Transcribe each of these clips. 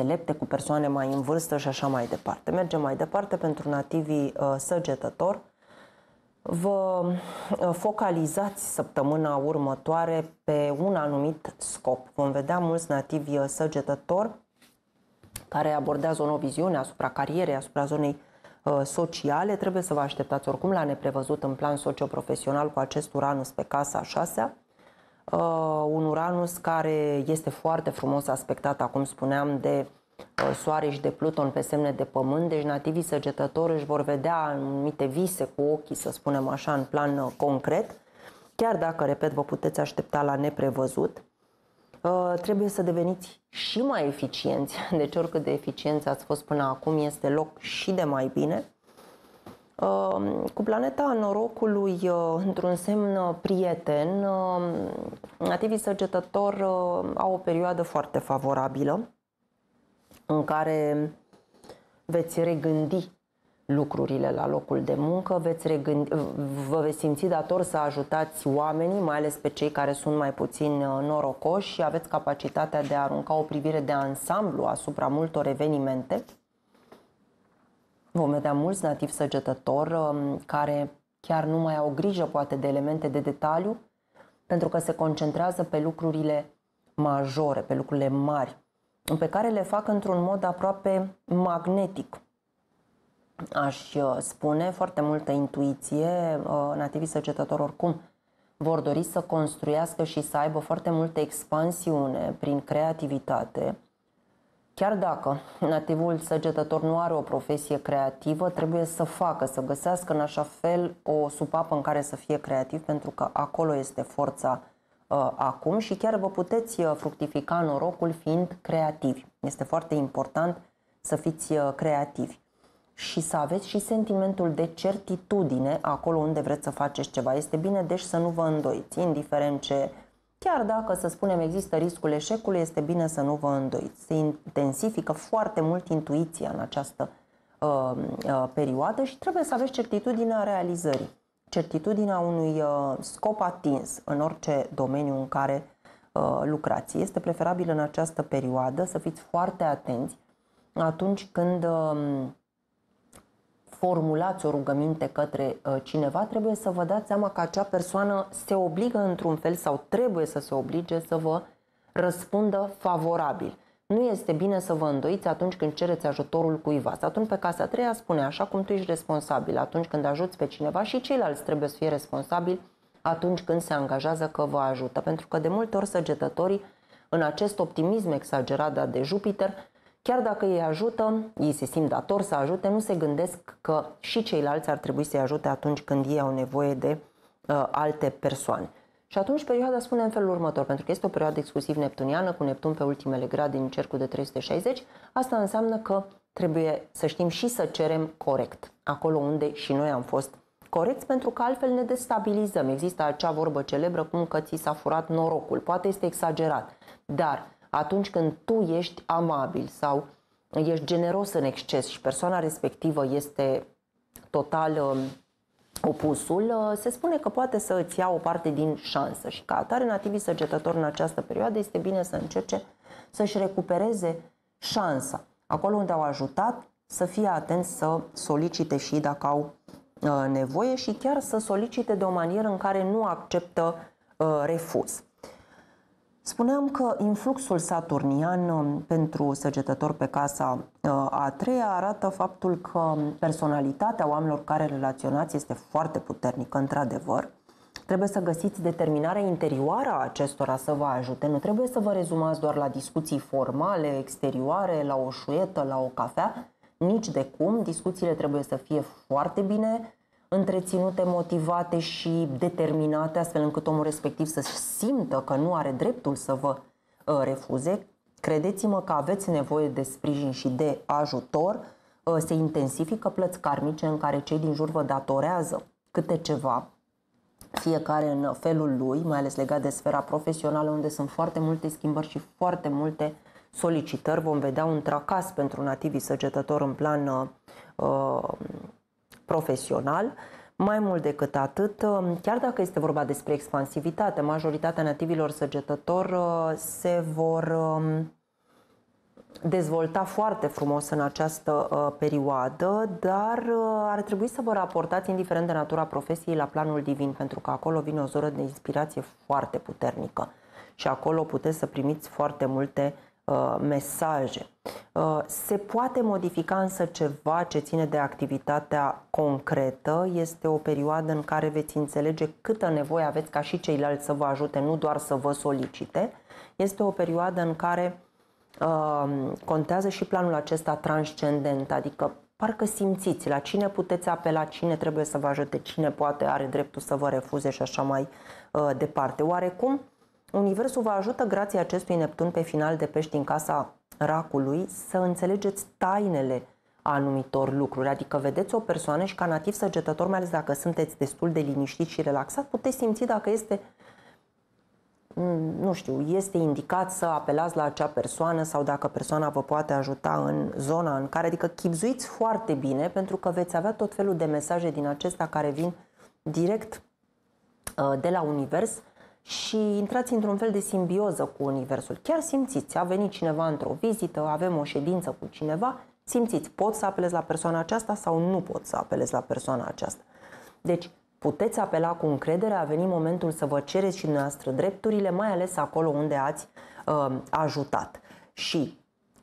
înțelepte, cu persoane mai în vârstă și așa mai departe. Mergem mai departe pentru nativii uh, săgetător. Vă uh, focalizați săptămâna următoare pe un anumit scop. Vom vedea mulți nativi uh, săgetător care abordează o nouă viziune asupra carierei, asupra zonei sociale. Trebuie să vă așteptați oricum la neprevăzut în plan socioprofesional cu acest uranus pe casa a șasea uh, un Uranus care este foarte frumos aspectat, acum spuneam, de uh, Soare și de Pluton pe semne de pământ, deci nativii săgetători își vor vedea anumite vise cu ochii, să spunem așa, în plan uh, concret, chiar dacă, repet, vă puteți aștepta la neprevăzut. Uh, trebuie să deveniți și mai eficienți, deci oricât de eficienți ați fost până acum, este loc și de mai bine Ehm, cu planeta norocului uh, într-un semn uh, prieten, ehm, nativii săgetători uh, au o perioadă foarte favorabilă în care veți regândi lucrurile la locul de muncă, veți regândi, vă veți simți dator să ajutați oamenii, mai ales pe cei care sunt mai puțin norocoși și aveți capacitatea de a arunca o privire de ansamblu asupra multor evenimente. Vom vedea mulți nativi săgetători um, care chiar nu mai au grijă poate de elemente de detaliu pentru că se concentrează pe lucrurile majore, pe lucrurile mari, pe care le fac într-un mod aproape magnetic. Aș uh, spune foarte multă intuiție, uh, nativii săgetători oricum vor dori să construiască și să aibă foarte multă expansiune prin creativitate – Chiar dacă nativul săgetător nu are o profesie creativă, trebuie să facă, să găsească în așa fel o supapă în care să fie creativ, pentru că acolo este forța uh, acum și chiar vă puteți uh, fructifica norocul fiind creativi. Este foarte important să fiți uh, creativi și să aveți și sentimentul de certitudine acolo unde vreți să faceți ceva. Este bine, deci, să nu vă îndoiți, indiferent ce Chiar dacă, să spunem, există riscul eșecului, este bine să nu vă îndoiți. Se intensifică foarte mult intuiția în această uh, uh, perioadă și trebuie să aveți certitudinea realizării, certitudinea unui uh, scop atins în orice domeniu în care uh, lucrați. Este preferabil în această perioadă să fiți foarte atenți atunci când uh, formulați o rugăminte către uh, cineva, trebuie să vă dați seama că acea persoană se obligă într-un fel sau trebuie să se oblige să vă răspundă favorabil. Nu este bine să vă îndoiți atunci când cereți ajutorul cuiva. Atunci pe casa a treia spune așa cum tu ești responsabil atunci când ajuți pe cineva și ceilalți trebuie să fie responsabili atunci când se angajează că vă ajută. Pentru că de multe ori săgetătorii în acest optimism exagerat de Jupiter Chiar dacă ei ajută, ei se simt dator să ajute, nu se gândesc că și ceilalți ar trebui să-i ajute atunci când ei au nevoie de uh, alte persoane. Și atunci perioada spune în felul următor, pentru că este o perioadă exclusiv neptuniană, cu Neptun pe ultimele grade din cercul de 360, asta înseamnă că trebuie să știm și să cerem corect, acolo unde și noi am fost corecți, pentru că altfel ne destabilizăm. Există acea vorbă celebră cum că ți s-a furat norocul, poate este exagerat, dar atunci când tu ești amabil sau ești generos în exces și persoana respectivă este total um, opusul, uh, se spune că poate să îți ia o parte din șansă și ca atare nativii săgetători în această perioadă este bine să încerce să-și recupereze șansa. Acolo unde au ajutat, să fie atenți să solicite și dacă au uh, nevoie și chiar să solicite de o manieră în care nu acceptă uh, refuz. Spuneam că influxul saturnian um, pentru săgetător pe casa uh, a treia arată faptul că personalitatea oamenilor care relaționați este foarte puternică, într-adevăr. Trebuie să găsiți determinarea interioară a acestora să vă ajute. Nu trebuie să vă rezumați doar la discuții formale, exterioare, la o șuietă, la o cafea. Nici de cum. Discuțiile trebuie să fie foarte bine întreținute, motivate și determinate, astfel încât omul respectiv să simtă că nu are dreptul să vă uh, refuze, credeți-mă că aveți nevoie de sprijin și de ajutor, uh, se intensifică plăți karmice în care cei din jur vă datorează câte ceva, fiecare în felul lui, mai ales legat de sfera profesională, unde sunt foarte multe schimbări și foarte multe solicitări. Vom vedea un tracas pentru nativii săgetători în plan uh, profesional. Mai mult decât atât, um, chiar dacă este vorba despre expansivitate, majoritatea nativilor săgetători uh, se vor um, dezvolta foarte frumos în această uh, perioadă, dar uh, ar trebui să vă raportați, indiferent de natura profesiei, la planul divin, pentru că acolo vine o zoră de inspirație foarte puternică și acolo puteți să primiți foarte multe uh, Uh, mesaje. Uh, se poate modifica însă ceva ce ține de activitatea concretă. Este o perioadă în care veți înțelege câtă nevoie aveți ca și ceilalți să vă ajute, nu doar să vă solicite. Este o perioadă în care uh, contează și planul acesta transcendent, adică parcă simțiți la cine puteți apela, cine trebuie să vă ajute, cine poate are dreptul să vă refuze și așa mai uh, departe. Oarecum, Universul vă ajută grație acestui Neptun pe final de pești în casa racului să înțelegeți tainele anumitor lucruri. Adică vedeți o persoană și ca nativ săgetător, mai ales dacă sunteți destul de liniștit și relaxat, puteți simți dacă este mm, nu știu, este indicat să apelați la acea persoană sau dacă persoana vă poate ajuta în zona în care, adică chipzuiți foarte bine pentru că veți avea tot felul de mesaje din acesta care vin direct uh, de la univers și intrați într-un fel de simbioză cu Universul. Chiar simțiți, a venit cineva într-o vizită, avem o ședință cu cineva, simțiți, pot să apelez la persoana aceasta sau nu pot să apelez la persoana aceasta. Deci, puteți apela cu încredere, a venit momentul să vă cereți și dumneavoastră drepturile, mai ales acolo unde ați uh, ajutat. Și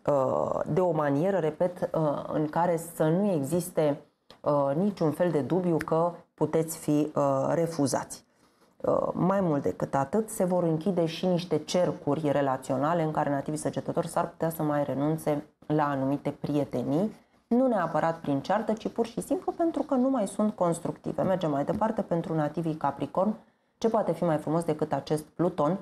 uh, de o manieră, repet, uh, în care să nu existe uh, niciun fel de dubiu că puteți fi uh, refuzați. Uh, mai mult decât atât, se vor închide și niște cercuri relaționale în care nativii săgetători s-ar putea să mai renunțe la anumite prietenii, nu neapărat prin ceartă, ci pur și simplu pentru că nu mai sunt constructive. Mergem mai departe pentru nativii Capricorn. Ce poate fi mai frumos decât acest Pluton,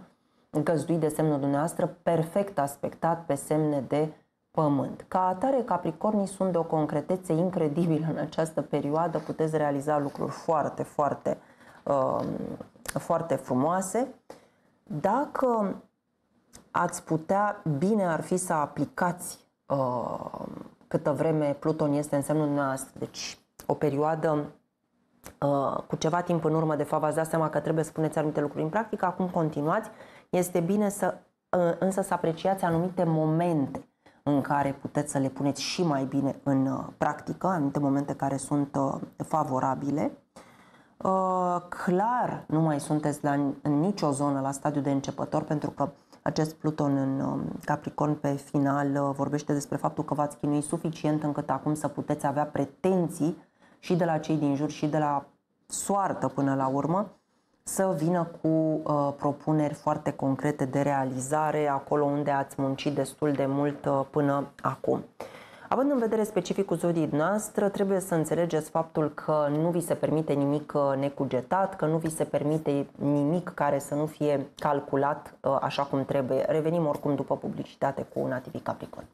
găzduit de semnul dumneavoastră, perfect aspectat pe semne de pământ. Ca atare, Capricornii sunt de o concretețe incredibilă în această perioadă, puteți realiza lucruri foarte, foarte uh, foarte frumoase. Dacă ați putea, bine ar fi să aplicați uh, câtă vreme Pluton este în semnul noastră, deci o perioadă uh, cu ceva timp în urmă, de fapt v-ați dat seama că trebuie să puneți anumite lucruri în practică, acum continuați, este bine să uh, însă să apreciați anumite momente în care puteți să le puneți și mai bine în uh, practică, anumite momente care sunt uh, favorabile. Uh, clar nu mai sunteți la, în nicio zonă la stadiu de începător pentru că acest Pluton în um, Capricorn pe final uh, vorbește despre faptul că v-ați chinuit suficient încât acum să puteți avea pretenții și de la cei din jur și de la soartă până la urmă să vină cu uh, propuneri foarte concrete de realizare acolo unde ați muncit destul de mult uh, până acum. Uh, Având în vedere specificul zodiei noastră, trebuie să înțelegeți faptul că nu vi se permite nimic uh, necugetat, că nu vi se permite nimic care să nu fie calculat uh, așa cum trebuie. Revenim oricum după publicitate cu Nativi Capricorn.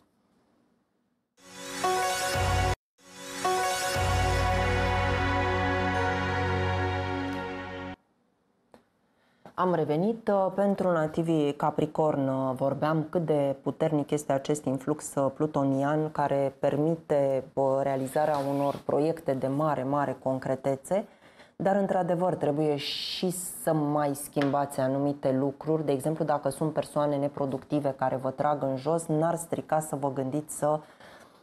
Am revenit. Uh, pentru nativii Capricorn uh, vorbeam cât de puternic este acest influx uh, plutonian care permite realizarea unor proiecte de mare, mare concretețe, dar într-adevăr trebuie și să mai schimbați anumite lucruri. De exemplu, dacă sunt persoane neproductive care vă trag în jos, n-ar strica să vă gândiți să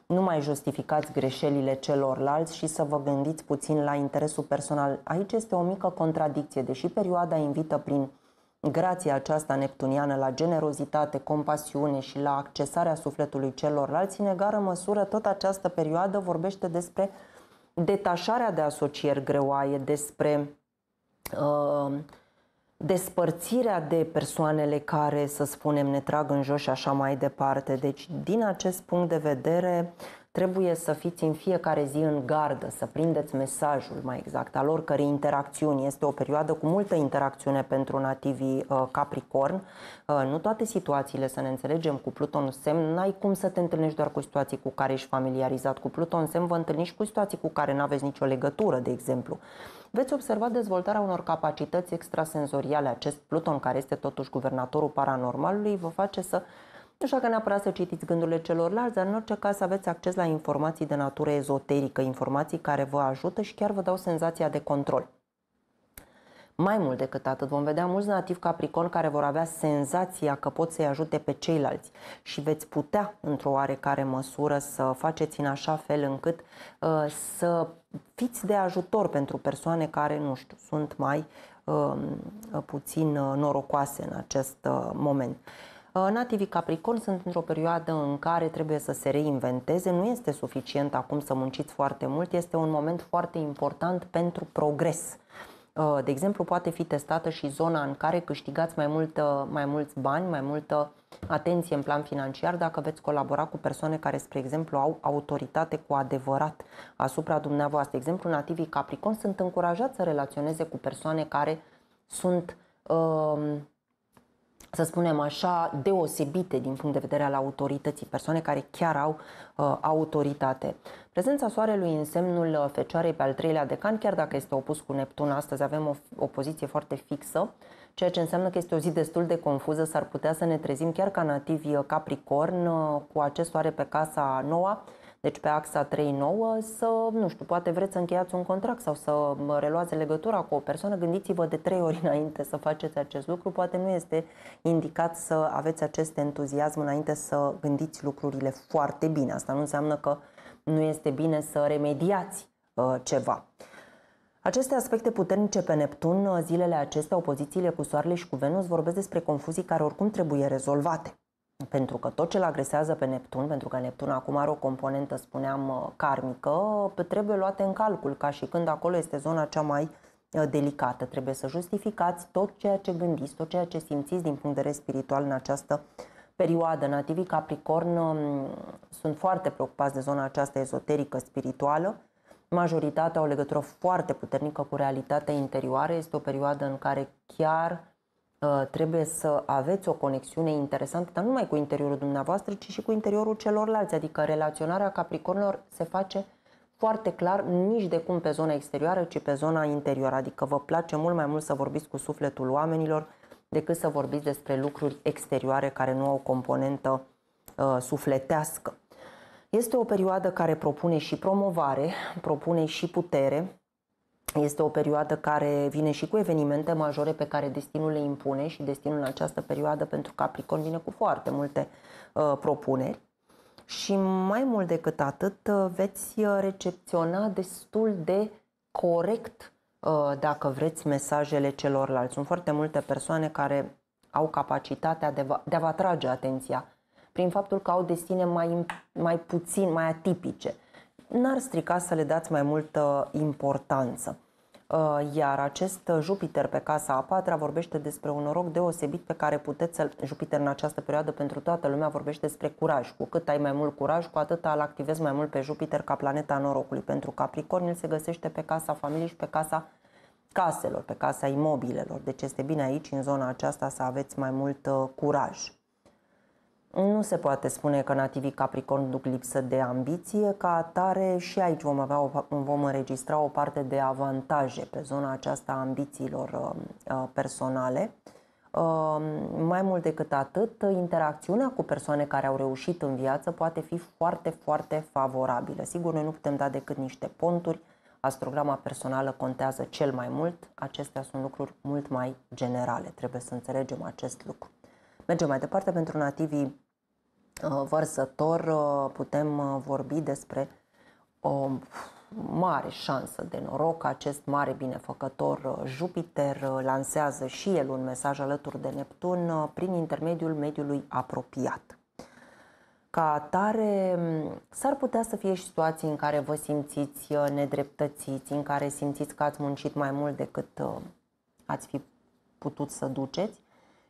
nu mai justificați greșelile celorlalți și să vă gândiți puțin la interesul personal. Aici este o mică contradicție, deși perioada invită prin grația aceasta neptuniană la generozitate, compasiune și la accesarea sufletului celorlalți, în egală măsură tot această perioadă vorbește despre detașarea de asocieri greoaie, despre uh, despărțirea de persoanele care, să spunem, ne trag în jos și așa mai departe. Deci, din acest punct de vedere, trebuie să fiți în fiecare zi în gardă, să prindeți mesajul mai exact al oricărei interacțiuni. Este o perioadă cu multă interacțiune pentru nativii uh, Capricorn. Uh, nu toate situațiile, să ne înțelegem, cu Pluton semn, n-ai cum să te întâlnești doar cu situații cu care ești familiarizat. Cu Pluton semn vă întâlniți cu situații cu care nu aveți nicio legătură, de exemplu veți observa dezvoltarea unor capacități extrasenzoriale. Acest Pluton, care este totuși guvernatorul paranormalului, vă face să Așa că neapărat să citiți gândurile celorlalți, dar în orice caz să aveți acces la informații de natură ezoterică, informații care vă ajută și chiar vă dau senzația de control. Mai mult decât atât, vom vedea mulți nativi Capricorn care vor avea senzația că pot să-i ajute pe ceilalți și veți putea, într-o oarecare măsură, să faceți în așa fel încât uh, să fiți de ajutor pentru persoane care, nu știu, sunt mai um, uh, puțin norocoase în acest uh, moment. Uh, nativii Capricorn sunt într-o perioadă în care trebuie să se reinventeze. Nu este suficient acum să munciți foarte mult, este un moment foarte important pentru progres. Uh, de exemplu, poate fi testată și zona în care câștigați mai, multă, mai mulți bani, mai multă atenție în plan financiar dacă veți colabora cu persoane care, spre exemplu, au autoritate cu adevărat asupra dumneavoastră. De exemplu, nativii Capricorn sunt încurajați să relaționeze cu persoane care sunt uh, să spunem așa, deosebite din punct de vedere al autorității, persoane care chiar au uh, autoritate. Prezența Soarelui în semnul uh, Fecioarei pe al treilea decan, chiar dacă este opus cu Neptun, astăzi avem o, o poziție foarte fixă, ceea ce înseamnă că este o zi destul de confuză, s-ar putea să ne trezim chiar ca nativi uh, Capricorn uh, cu acest soare pe casa noua, deci pe axa 3-9, să, nu știu, poate vreți să încheiați un contract sau să reluați legătura cu o persoană, gândiți-vă de trei ori înainte să faceți acest lucru, poate nu este indicat să aveți acest entuziasm înainte să gândiți lucrurile foarte bine. Asta nu înseamnă că nu este bine să remediați uh, ceva. Aceste aspecte puternice pe Neptun uh, zilele acestea, opozițiile cu Soarele și cu Venus, vorbesc despre confuzii care oricum trebuie rezolvate. Pentru că tot ce îl agresează pe Neptun, pentru că Neptun acum are o componentă, spuneam, uh, karmică, uh, trebuie luate în calcul, ca și când acolo este zona cea mai uh, delicată. Trebuie să justificați tot ceea ce gândiți, tot ceea ce simțiți din punct de vedere spiritual în această perioadă. Nativii Capricorn um, sunt foarte preocupați de zona aceasta ezoterică, spirituală. Majoritatea au o legătură foarte puternică cu realitatea interioară. Este o perioadă în care chiar Uh, trebuie să aveți o conexiune interesantă, dar nu numai cu interiorul dumneavoastră, ci și cu interiorul celorlalți. Adică relaționarea capricornilor se face foarte clar, nici de cum pe zona exterioară, ci pe zona interioară. Adică vă place mult mai mult să vorbiți cu sufletul oamenilor decât să vorbiți despre lucruri exterioare care nu au componentă uh, sufletească. Este o perioadă care propune și promovare, propune și putere, este o perioadă care vine și cu evenimente majore pe care destinul le impune și destinul în această perioadă pentru Capricorn vine cu foarte multe uh, propuneri. Și mai mult decât atât, uh, veți uh, recepționa destul de corect, uh, dacă vreți, mesajele celorlalți. Sunt foarte multe persoane care au capacitatea de, va, de a vă atrage atenția prin faptul că au destine mai, mai puțin, mai atipice. N-ar strica să le dați mai multă importanță. Uh, iar acest Jupiter pe casa a patra vorbește despre un noroc deosebit pe care puteți să-l... Jupiter în această perioadă pentru toată lumea vorbește despre curaj. Cu cât ai mai mult curaj, cu atât îl activezi mai mult pe Jupiter ca planeta norocului. Pentru Capricorn el se găsește pe casa familiei și pe casa caselor, pe casa imobilelor. Deci este bine aici, în zona aceasta, să aveți mai mult uh, curaj. Nu se poate spune că nativii Capricorn duc lipsă de ambiție, ca atare și aici vom, avea o, vom înregistra o parte de avantaje pe zona aceasta a ambițiilor um, uh, personale. Um, mai mult decât atât, interacțiunea cu persoane care au reușit în viață poate fi foarte, foarte favorabilă. Sigur, noi nu putem da decât niște ponturi, astrograma personală contează cel mai mult, acestea sunt lucruri mult mai generale, trebuie să înțelegem acest lucru. Mergem mai departe pentru nativii Uh, vărsător uh, putem uh, vorbi despre o mare șansă de noroc. Acest mare binefăcător Jupiter lansează și el un mesaj alături de Neptun prin intermediul mediului apropiat. Ca atare, s-ar putea să fie și situații în care vă simțiți nedreptățiți, în care simțiți că ați muncit mai mult decât ați fi putut să duceți,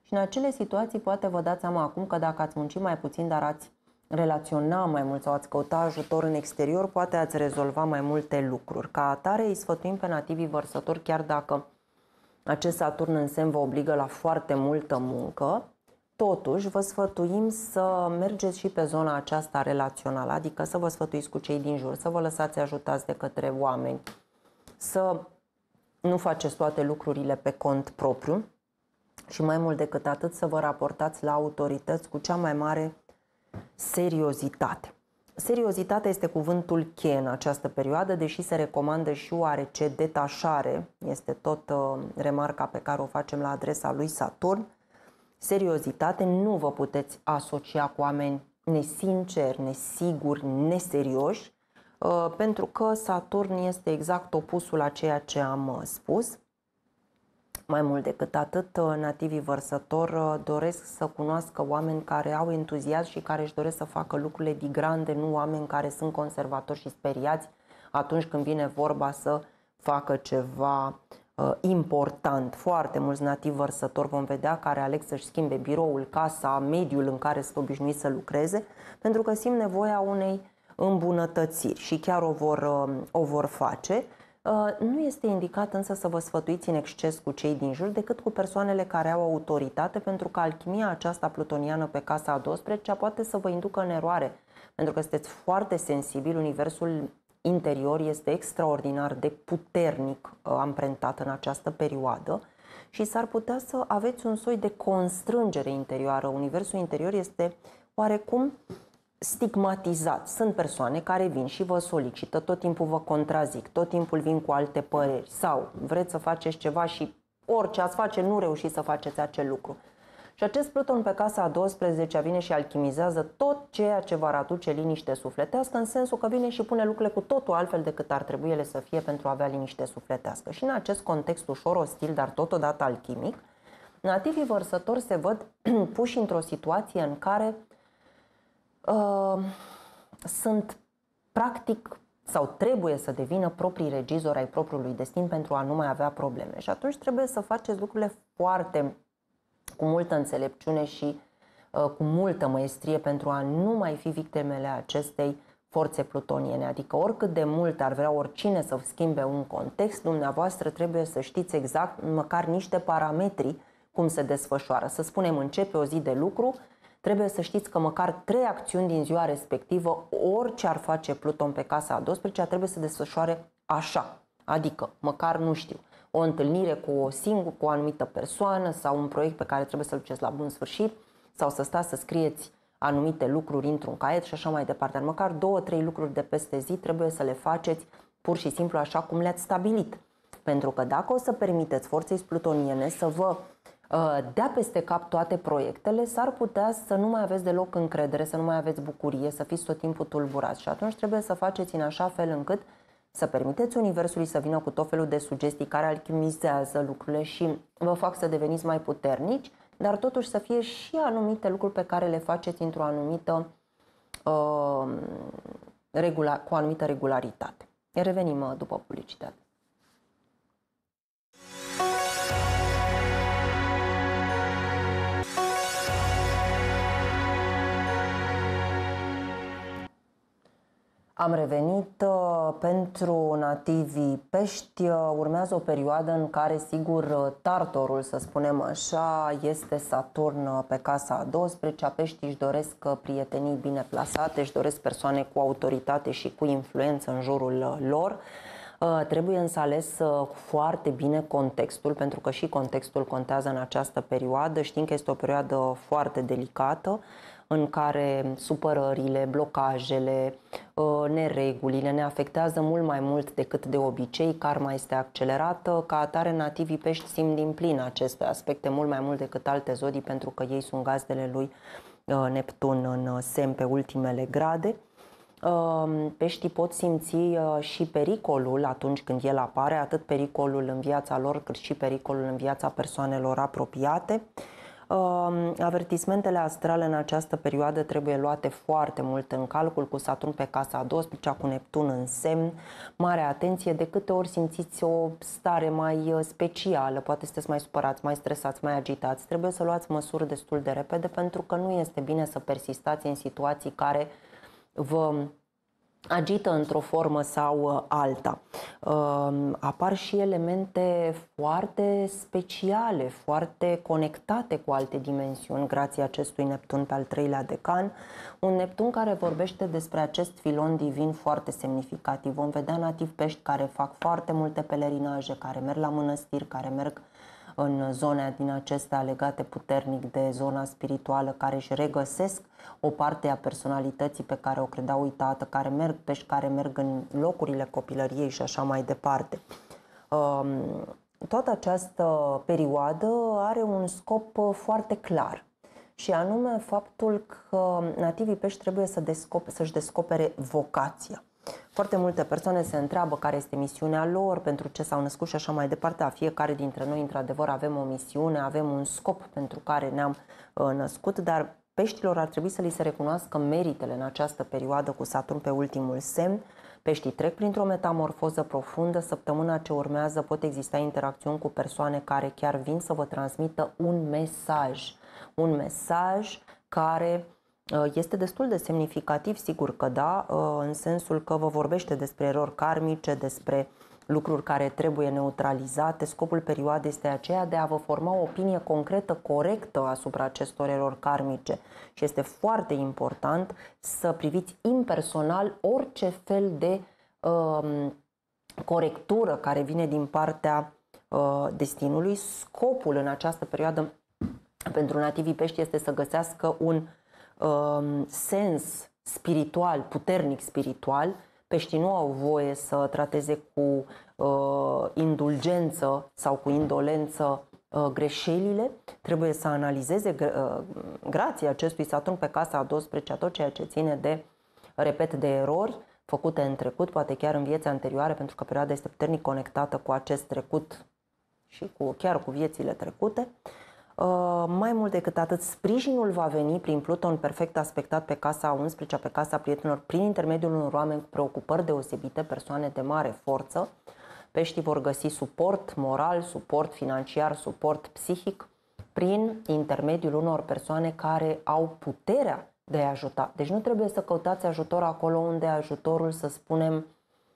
și în acele situații poate vă dați seama acum că dacă ați muncit mai puțin, dar ați relaționa mai mult sau ați căuta ajutor în exterior, poate ați rezolva mai multe lucruri. Ca atare îi sfătuim pe nativii vărsători, chiar dacă acest Saturn în semn vă obligă la foarte multă muncă, totuși vă sfătuim să mergeți și pe zona aceasta relațională, adică să vă sfătuiți cu cei din jur, să vă lăsați ajutați de către oameni, să nu faceți toate lucrurile pe cont propriu, și mai mult decât atât să vă raportați la autorități cu cea mai mare seriozitate. Seriozitatea este cuvântul cheie în această perioadă, deși se recomandă și oarece detașare, este tot uh, remarca pe care o facem la adresa lui Saturn. Seriozitate, nu vă puteți asocia cu oameni nesinceri, nesiguri, neserioși, uh, pentru că Saturn este exact opusul a ceea ce am uh, spus. Mai mult decât atât, uh, nativii vărsător uh, doresc să cunoască oameni care au entuziasm și care își doresc să facă lucrurile de grande, nu oameni care sunt conservatori și speriați atunci când vine vorba să facă ceva uh, important. Foarte mulți nativi vărsători vom vedea care aleg să-și schimbe biroul, casa, mediul în care sunt obișnuiți să lucreze, pentru că simt nevoia unei îmbunătățiri și chiar o vor, o vor face. Uh, nu este indicat însă să vă sfătuiți în exces cu cei din jur decât cu persoanele care au autoritate pentru că alchimia aceasta plutoniană pe casa a 12 poate să vă inducă în eroare pentru că sunteți foarte sensibil, universul interior este extraordinar de puternic uh, amprentat în această perioadă și s-ar putea să aveți un soi de constrângere interioară. Universul interior este oarecum stigmatizat. Sunt persoane care vin și vă solicită, tot timpul vă contrazic, tot timpul vin cu alte păreri sau vreți să faceți ceva și orice ați face nu reușiți să faceți acel lucru. Și acest Pluton pe casa a 12-a vine și alchimizează tot ceea ce va aduce liniște sufletească, în sensul că vine și pune lucrurile cu totul altfel decât ar trebui ele să fie pentru a avea liniște sufletească. Și în acest context ușor ostil, dar totodată alchimic, nativii vărsători se văd puși într-o situație în care Uh, sunt practic sau trebuie să devină proprii regizori ai propriului destin pentru a nu mai avea probleme. Și atunci trebuie să faceți lucrurile foarte cu multă înțelepciune și uh, cu multă maestrie pentru a nu mai fi victimele acestei forțe plutoniene. Adică oricât de mult ar vrea oricine să schimbe un context, dumneavoastră trebuie să știți exact măcar niște parametri cum se desfășoară. Să spunem, începe o zi de lucru, trebuie să știți că măcar trei acțiuni din ziua respectivă, orice ar face Pluton pe casa a 12 trebuie să desfășoare așa, adică măcar nu știu, o întâlnire cu o singur, cu o anumită persoană sau un proiect pe care trebuie să-l duceți la bun sfârșit sau să stați să scrieți anumite lucruri într-un caiet și așa mai departe. Măcar două, trei lucruri de peste zi trebuie să le faceți pur și simplu așa cum le-ați stabilit. Pentru că dacă o să permiteți forței plutoniene să vă Uh, dea peste cap toate proiectele, s-ar putea să nu mai aveți deloc încredere, să nu mai aveți bucurie, să fiți tot timpul tulburați și atunci trebuie să faceți în așa fel încât să permiteți Universului să vină cu tot felul de sugestii care alchimizează lucrurile și vă fac să deveniți mai puternici, dar totuși să fie și anumite lucruri pe care le faceți într-o anumită uh, regula, cu o anumită regularitate. Revenim uh, după publicitate. Am revenit uh, pentru nativii pești. Uh, urmează o perioadă în care, sigur, uh, tartorul, să spunem așa, este Saturn pe casa a 12-a. Peștii își doresc prietenii bine plasate, își doresc persoane cu autoritate și cu influență în jurul lor. Trebuie însă ales foarte bine contextul, pentru că și contextul contează în această perioadă. Știm că este o perioadă foarte delicată în care supărările, blocajele, uh, neregulile ne afectează mult mai mult decât de obicei, karma este accelerată, ca atare nativii pești simt din plin aceste aspecte mult mai mult decât alte zodii pentru că ei sunt gazdele lui uh, Neptun în semn pe ultimele grade uh, peștii pot simți și pericolul atunci când el apare, atât pericolul în viața lor, cât și pericolul în viața persoanelor apropiate. Um, avertismentele astrale în această perioadă trebuie luate foarte mult în calcul cu Saturn pe casa a 12 cu Neptun în semn. Mare atenție, de câte ori simțiți o stare mai uh, specială, poate sunteți mai supărați, mai stresați, mai agitați, trebuie să luați măsuri destul de repede pentru că nu este bine să persistați în situații care vă agită într-o formă sau uh, alta. Um, apar și elemente foarte speciale, foarte conectate cu alte dimensiuni, grație acestui Neptun pe al treilea decan, un Neptun care vorbește despre acest filon divin foarte semnificativ. Vom vedea nativ pești care fac foarte multe pelerinaje, care merg la mănăstiri, care merg în zone din acestea legate puternic de zona spirituală, care își regăsesc o parte a personalității pe care o credeau uitată, care merg pe care merg în locurile copilăriei și așa mai departe. Um, toată această perioadă are un scop uh, foarte clar și anume faptul că nativii pești trebuie să descop- să-și descopere vocația. Foarte multe persoane se întreabă care este misiunea lor, pentru ce s-au născut și așa mai departe. A fiecare dintre noi, într-adevăr, avem o misiune, avem un scop pentru care ne-am uh, născut, dar peștilor ar trebui să li se recunoască meritele în această perioadă cu Saturn pe ultimul semn. Peștii trec printr-o metamorfoză profundă, săptămâna ce urmează pot exista interacțiuni cu persoane care chiar vin să vă transmită un mesaj. Un mesaj care Uh, este destul de semnificativ, sigur că da, uh, în sensul că vă vorbește despre erori karmice, despre lucruri care trebuie neutralizate. Scopul perioadei este aceea de a vă forma o opinie concretă, corectă asupra acestor erori karmice. Și este foarte important să priviți impersonal orice fel de um, corectură care vine din partea uh, destinului. Scopul în această perioadă pentru nativii pești este să găsească un uh, Um, sens spiritual, puternic spiritual, peștii nu au voie să trateze cu uh, indulgență sau cu indolență uh, greșelile, trebuie să analizeze uh, grația acestui Saturn pe casa a 12 tot ceea ce ține de, repet, de erori făcute în trecut, poate chiar în vieți anterioare, pentru că perioada este puternic conectată cu acest trecut și cu, chiar cu viețile trecute. Uh, Uh, mai mult decât atât, sprijinul va veni prin Pluton perfect aspectat pe casa 11, pe casa prietenilor, prin intermediul unor oameni cu preocupări deosebite, persoane de mare forță. Peștii vor găsi suport moral, suport financiar, suport psihic prin intermediul unor persoane care au puterea de a ajuta. Deci nu trebuie să căutați ajutor acolo unde ajutorul, să spunem,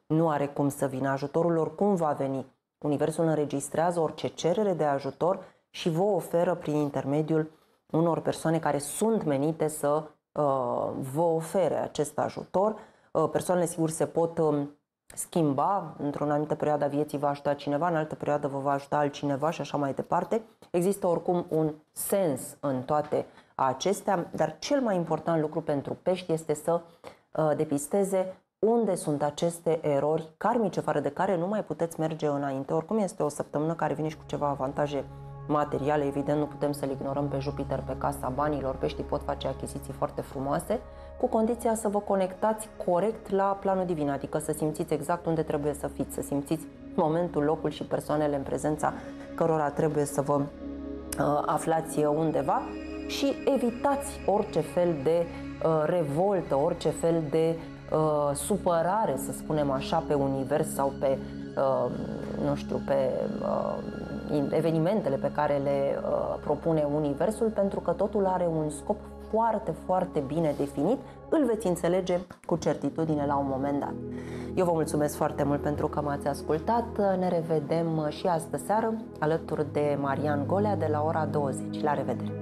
nu are cum să vină. Ajutorul oricum va veni. Universul înregistrează orice cerere de ajutor și vă oferă prin intermediul unor persoane care sunt menite să uh, vă ofere acest ajutor. Uh, persoanele, sigur, se pot um, schimba. Într-o anumită perioadă a vieții va ajuta cineva, în altă perioadă vă va ajuta altcineva și așa mai departe. Există oricum un sens în toate acestea, dar cel mai important lucru pentru pești este să uh, depisteze unde sunt aceste erori karmice fără de care nu mai puteți merge înainte. Oricum este o săptămână care vine și cu ceva avantaje materiale, evident nu putem să-l ignorăm pe Jupiter, pe casa banilor, peștii pot face achiziții foarte frumoase, cu condiția să vă conectați corect la planul divin, adică să simțiți exact unde trebuie să fiți, să simțiți momentul, locul și persoanele în prezența cărora trebuie să vă uh, aflați undeva și evitați orice fel de uh, revoltă, orice fel de uh, supărare, să spunem așa, pe univers sau pe, uh, nu știu, pe uh, evenimentele pe care le uh, propune Universul, pentru că totul are un scop foarte, foarte bine definit, îl veți înțelege cu certitudine la un moment dat. Eu vă mulțumesc foarte mult pentru că m-ați ascultat. Ne revedem și astă seară alături de Marian Golea de la ora 20. La revedere!